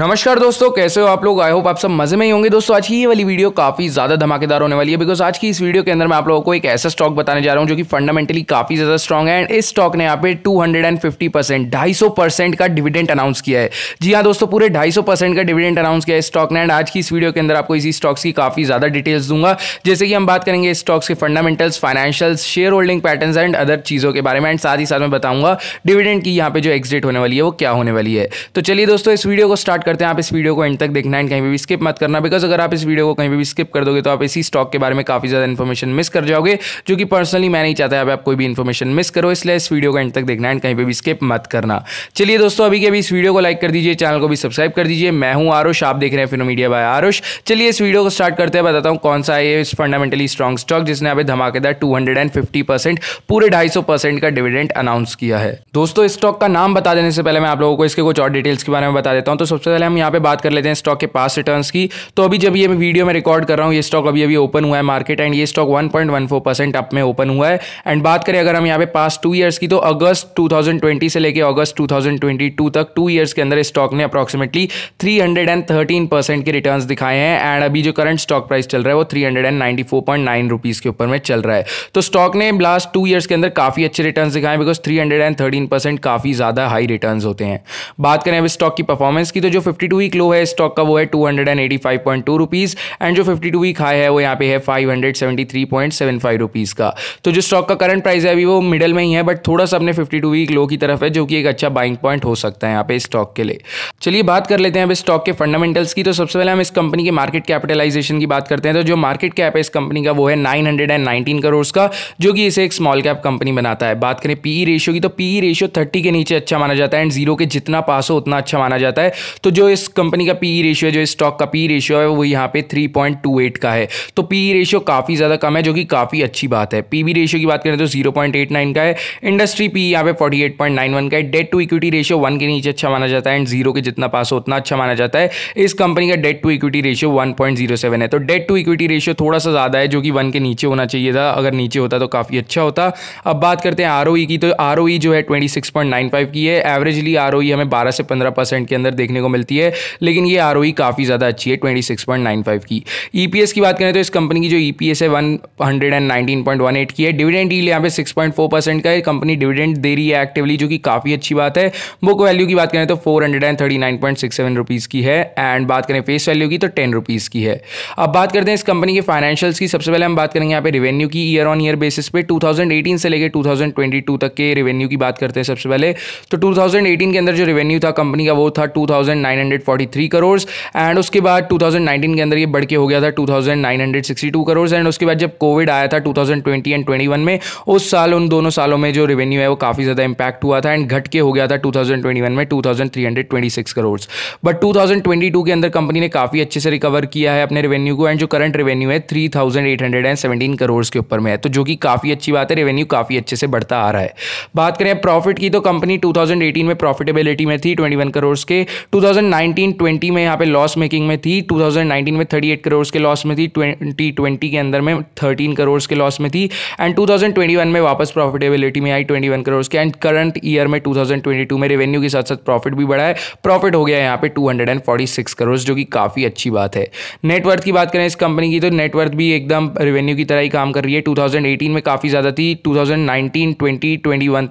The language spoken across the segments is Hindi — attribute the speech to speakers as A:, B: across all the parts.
A: नमस्कार दोस्तों कैसे हो आप लोग आई होप आप सब मजे में ही होंगे दोस्तों आज की ये वाली वीडियो काफ़ी ज़्यादा धमाकेदार होने वाली है बिकॉज आज की इस वीडियो के अंदर मैं आप लोगों को एक ऐसा स्टॉक बताने जा रहा हूँ जो कि फंडामेंटली काफ़ी ज़्यादा स्ट्रॉग है एंड इस स्टॉक ने यहाँ पे 250 परसेंट ढाई परसेंट का डिविडेंट अनाउंस किया है जी हाँ दोस्तों पूरे ढाई परसेंट का डिविडेंट अनाउंस किया है स्टॉक ने एंड आज की इस वीडियो के अंदर आपको इसी स्टॉक्स की काफ़ी ज़्यादा डिटेल्स दूंगा जैसे कि हम बात करेंगे स्टॉक्स के fundamentals financials share holding pattern and other चीज़ों के बारे में एंड साथ ही साथ में बताऊंगा डिविडेंट की यहाँ पे जो एक्जिट होने वाली है वो क्या होने वाली है तो चलिए दोस्तों इस वीडियो को स्टार्ट करते हैं आप इस वीडियो को एंड तक देखना एंड कहीं भी स्किप मत करना बिकॉज अगर आप इस वीडियो को कहीं भी स्किप कर दोगे तो आप इसी स्टॉक के बारे में काफ़ी ज़्यादा इन्फॉर्मेशन मिस कर जाओगे जो कि पर्सनली मैं नहीं चाहता है आप कोई भी इन्फॉर्मेशन मिस करो इसलिए इस वीडियो को एंड तक देखना एंड कहीं भी स्किप मत करना चलिए दोस्तों अभी के अभी इस वीडियो को लाइक कर दीजिए चैनल को भी सब्सक्राइब कर दीजिए मैं हूँ आरुष आप देख रहे हैं फिनो मीडिया बाय आरुष चलिए इस वीडियो को स्टार्ट करते हैं बताता हूँ कौन सा है फंडामेंटली स्ट्रॉन्ग स्टॉक जिसने अभी धमाकेदार टू पूरे ढाई का डिविडेंड अनाउंस किया है दोस्तों इस स्टॉक का नाम बता देने से पहले मैं आप लोगों को इसके कुछ और डिटेल्स के बारे में बता देता हूँ तो सबसे पहले हम यहाँ पे बात कर लेते हैं स्टॉक के पास रिटर्न की तो अभी जब ये मैं वीडियो में रिकॉर्ड कर रहा हूँ ये स्टॉक अभी अभी ओपन हुआ है मार्केट एंड ये स्टॉक 1.14 परसेंट अप में ओपन हुआ है एंड बात करें अगर हम यहाँ पे पास टू ईयर्स की तो अगस्त 2020 से लेकर अगस्त टू तक टू ईयर्स के अंदर स्टॉक ने अप्रॉक्सीमेटली 313 परसेंट के रिटर्न दिखाए हैं एंड अभी जो करंट स्टॉक प्राइस चल रहा है वो थ्री हंड्रेड रुपीज़ के ऊपर में चल रहा है तो स्टॉक ने लास्ट टू ईयर्स के अंदर काफ़ी अच्छे रिटर्न दिखाए because three hundred and thirteen percent काफ़ी ज़्यादा हाई रिटर्न होते हैं बात करें अब स्टॉक की परफॉर्मेंस की तो जो फिफ्टी टू वीक लो है स्टॉक का वो है two hundred and eighty five point two rupees and जो फिफ्टी टू वीक हाई है वो यहाँ पे है five hundred seventy three point seven five rupees का तो जो स्टॉक का करंट प्राइस है अभी वो मिडल में ही है बट थोड़ा सा अपने फिफ्टी टू वीक लो की तरफ है जो कि एक अच्छा बाइंग पॉइंट हो सकता है यहाँ पे स्टॉक के लिए चलिए बात कर लेते हैं अब स्टॉक के फंडामेंटल्स की तो सबसे पहले हम इस कंपनी के मार्केट कैपिटलाइजेशन की बात करते हैं तो जो मार्केट कैप है इस कंपनी का वो है nine hundred and nineteen crore का जो कि इसे एक स्मॉल कैप कंपनी बनाता है बात करें पीई रेशियो e की तो पीई रेशियो थर्टी के नीचे अच्छा माना जाता है एंड जीरो के जितना पास हो उतना अच्छा माना जाता है तो जो इस कंपनी का पी रेशियो e है जो इस स्टॉक का पी रेशियो e है वो यहाँ पे 3.28 का है तो पी रेशियो e काफ़ी ज़्यादा कम है जो कि काफ़ी अच्छी बात है पी रेशियो की बात करें तो 0.89 का है इंडस्ट्री पी यहाँ पे 48.91 का है debt to equity ratio one के नीचे अच्छा माना जाता है एंड जीरो के जितना पास हो उतना अच्छा माना जाता है इस कंपनी का debt to equity ratio one है तो डेट टू इक्विटी रेशियो थोड़ा सा ज़्यादा है जो कि वन के नीचे होना चाहिए था अगर नीचे होता तो काफ़ी अच्छा होता अब बात करते हैं आर की तो आर जो है ट्वेंटी की है एवरेजली आर हमें बारह से पंद्रह के अंदर देखने को मिलता करती है लेकिन ये आर e काफ़ी ज़्यादा अच्छी है twenty six point nine five की ई e की बात करें तो इस कंपनी की जो ई पी एस है one hundred and nineteen point one eight की है डिविडेंड डील यहाँ पे सिक्स पॉइंट फोर परसेंट का है कंपनी डिविडेंड दे रही है एक्टिवली जो कि काफ़ी अच्छी बात है बुक वैल्यू की बात करें तो four hundred and thirty nine point six seven rupees की है एंड बात करें फेस वैल्यू की तो टेन रुपीज़ की है अब बात करते हैं इस कंपनी के फाइनेंशियल्स की सबसे पहले हम बात करेंगे यहाँ पे रेवेन्यू की ईयर ऑन ईयर बेसिस पे 2018 से लेकर 2022 तक के रेवेन्यू की बात करते हैं सबसे पहले तो 2018 के अंदर जो रेवेन्यू था कंपनी का वो था टू 2943 करोड़ एंड उसके बाद 2019 के अंदर ये बढ़ के हो गया था 2962 करोड़ एंड उसके बाद जब कोविड आया था 2020 एंड 21 में उस साल उन दोनों सालों में जो रेवेन्यू है वो काफ़ी ज़्यादा इंपैक्ट हुआ था एंड घट के हो गया था 2021 में 2326 करोड़ बट 2022 के अंदर कंपनी ने काफ़ी अच्छे से रिकवर किया है अपने रेवेन्यू को एंड जो करंट रेवेन्यू है थ्री करोड़ के ऊपर में है तो जो कि काफ़ी अच्छी बात है रेवेन्यू काफ़ी अच्छे से बढ़ता आ रहा है बात करें प्रॉफिट की तो कंपनी 2018 में प्रॉफिटेबिलिटी में थी 21 करोड़ के 2000 2019-20 में यहाँ पे लॉस मेकिंग में थी 2019 में 38 करोड़ के लॉस में थी 2020 के अंदर में 13 करोड़ के लॉस में थी एंड 2021 में वापस प्रॉफिटेबिलिटी में आई 21 करोड़ के एंड करंट ईयर में 2022 में रेवेन्यू के साथ साथ प्रॉफिट भी बढ़ा है प्रॉफिट हो गया यहाँ पे 246 करोड़ जो कि काफ़ी अच्छी बात है नेटवर्थ की बात करें इस कंपनी की तो नेटवर्थ भी एकदम रेवेन्यू की तरह ही काम कर रही है टू में काफ़ी ज़्यादा थी टू थाउजेंड नाइनटीन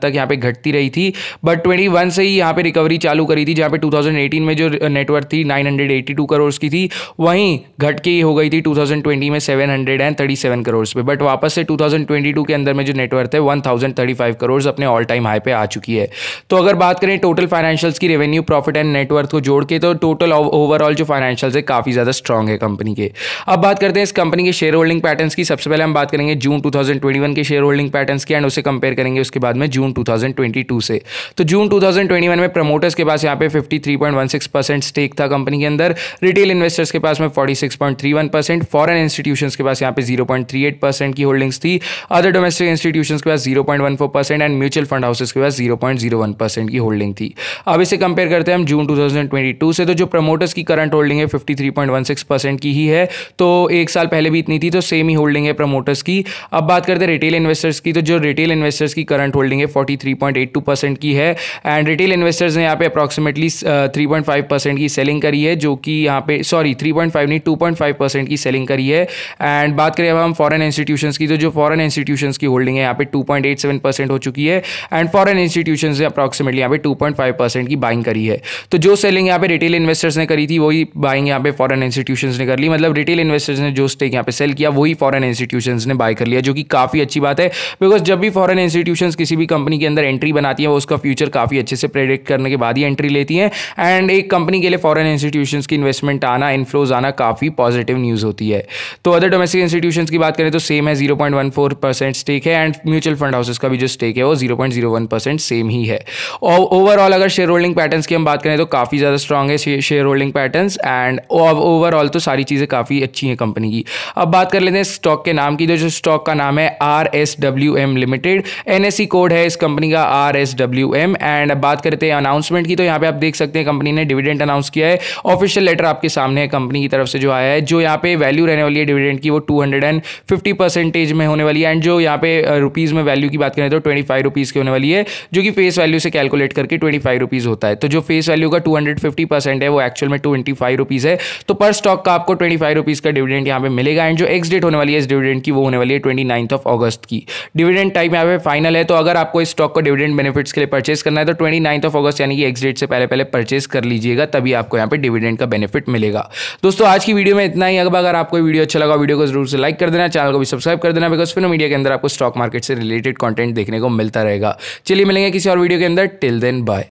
A: तक यहाँ पे घटती रही थी बट ट्वेंटी से ही यहाँ पे रिकवरी चालू करी थी जहाँ पे 2018 में जो नेटवर्थ थी नाइन हंड्रेड टू करोड़ की थी वहीं घट के हो गई थी टू थाउजेंड ट्वेंटी में seven hundred and thirty seven crore पे बट वापस से टू थाउजेंड ट्वेंटी टू के अंदर में जो नेटवर्थ है one thousand thirty five crore अपने ऑल टाइम हाई पे आ चुकी है तो अगर बात करें टोटल फाइनेंशियल्स की रेवेन्यू प्रॉफिट एंड नेटवर्थ को जोड़ के तो टोटल ओवरऑल जो फाइनेंशियल्स है काफ़ी ज़्यादा स्ट्रॉग है कंपनी के अब बात करते हैं इस कंपनी के शेयर होल्डिंग पैटर्न की सबसे पहले हम बात करेंगे June two thousand twenty one के शेयर होल्डिंग पैटर्न की एंड उसे कंपेयर करेंगे उसके बाद में June two thousand twenty two से तो June two thousand twenty one में प्रमोटर्स के पास यहाँ पे fifty three point one six six percent stake था कंपनी के अंदर रिटेल इन्वेस्टर्स के पास में forty six point three one percent foreign institution के पास यहाँ पे zero point three eight percent की होल्डिंग्स थी अदर डोमेस्टिक इंस्टीट्यूशन के पास zero point one four percent and mutual fund houses के पास zero point zero one percent की होल्डिंग थी अब इसे कंपेयर करते हैं हम June two thousand twenty two से तो जो प्रमोटर्स की करंट होल्डिंग है fifty three point one six percent की ही है तो एक साल पहले भी इतनी थी तो सेम ही होल्डिंग है प्रमोटर्स की अब बात करते हैं रिटेल इन्वेस्टर्स की तो जो रिटेल इन्वेस्टर्स की करंट होल्डिंग है forty three point eight two percent की है एंड रिटेल इन्वेस्टर्स ने यहाँ पे approximately three point five percent की सेलिंग करी है जो कि यहाँ पे सॉरी थ्री पॉइंट फाइव नहीं टू पॉइंट फाइव परसेंट की सेलिंग करी है एंड बात करें अब हम फॉरेन इंस्टीट्यूशन की तो जो फॉरेन इंस्टीट्यूशन की होल्डिंग है यहाँ पे two point eight seven percent हो चुकी है एंड फॉरेन इंस्टीट्यूशन ने अप्रॉक्सीमेटली यहाँ पे टू पॉइंट फाइव परसेंट की बाइंग करी है तो जो सेलिंग यहाँ पे रिटेल इन्वेस्टर्स ने करी थी वही बाइंग यहाँ पे फॉरन इंस्टीट्यूशन ने कर ली मतलब रिटेल इन्वेस्टर्स ने जो स्टेक यहाँ पे सेल किया वही फॉरन इंस्टीट्यूशन ने बाय कर लिया जो कि काफ़ी अच्छी बात है बिकॉज जब भी फॉरन इंस्टीट्यूशन किसी भी कंपनी के अंदर एंट्री बनाती है वो उसका फ्यूचर काफ़ी अच्छे से प्रेडिक्ट करने के बाद ही एंट्री लेती है एंड एक एक कंपनी के लिए फॉरेन इंस्टीट्यूशन की इन्वेस्टमेंट आना इनफ्लोज आना काफ़ी पॉजिटिव न्यूज़ होती है तो अदर डोमेस्टिक इंस्टीट्यूशन की बात करें तो सेम है zero point one four percent stake है एंड म्यूचुअल फंड हाउसेस का भी जो स्टेक है वो zero point zero one percent same ही है और ओवरऑल अगर शेयर होल्डिंग पैटर्न की हम बात करें तो काफ़ी ज़्यादा स्ट्रॉग है share holding pattern and overall तो सारी चीज़ें काफ़ी अच्छी हैं कंपनी की अब बात कर लेते हैं स्टॉक के नाम की तो जो स्टॉक का नाम है R S W M limited N S C code है इस कंपनी का R S W M and बात करते हैं अनाउंसमेंट की तो यहाँ पे आप देख सकते हैं कंपनी ने डिविडेंड अनाउंस किया है ऑफिशियल लेटर आपके सामने है कंपनी की तरफ से जो आया है जो यहाँ पे वैल्यू रहने वाली है डिविडेंड की वो two hundred and fifty percentage में होने वाली है एंड जो यहाँ पे रुपीज़ में वैल्यू की बात करें तो ट्वेंटी फाइव रुपीज़ की होने वाली है जो कि फेस वैल्यू से कैलकुलेट करके ट्वेंटी फाइव रुपीज़ होता है तो जो फेस वैल्यू का टू हंड्रेड फिफ्टी परसेंट है वो एक्चुअल में ट्वेंटी फाइव रुपीज़ है तो पर स्टॉक का आपको ट्वेंटी फाइव रुपीज़ का डिविडेंड यहाँ पे मिलेगा एंड जो एक्स डेट होने वाली है इस डिविडेंड की वो होने वाली है ट्वेंटी नाइन्थ ऑफ ऑगस्ट की डिविडेंड टाइम यहाँ पे फाइनल है तो अगर आपको इस स्टॉक को डिविडेंड बेनिफिट्स के लिए परचेस करना है तो ट्वेंटी नाइन्थ ऑफ ऑगस्ट यानी कि एक्स डेट से पहले पहले परचेस कर लीजिए कीजिएगा तभी आपको यहाँ पे डिविडेंड का बेनिफिट मिलेगा दोस्तों आज की वीडियो में इतना ही अगर आपको वीडियो अच्छा लगा वीडियो को जरूर से लाइक कर देना चैनल को भी सब्सक्राइब कर देना बिकॉज फिनो मीडिया के अंदर आपको स्टॉक मार्केट से रिलेटेड कॉन्टेंट देखने को मिलता रहेगा चलिए मिलेंगे किसी और वीडियो के अंदर टिल देन बाय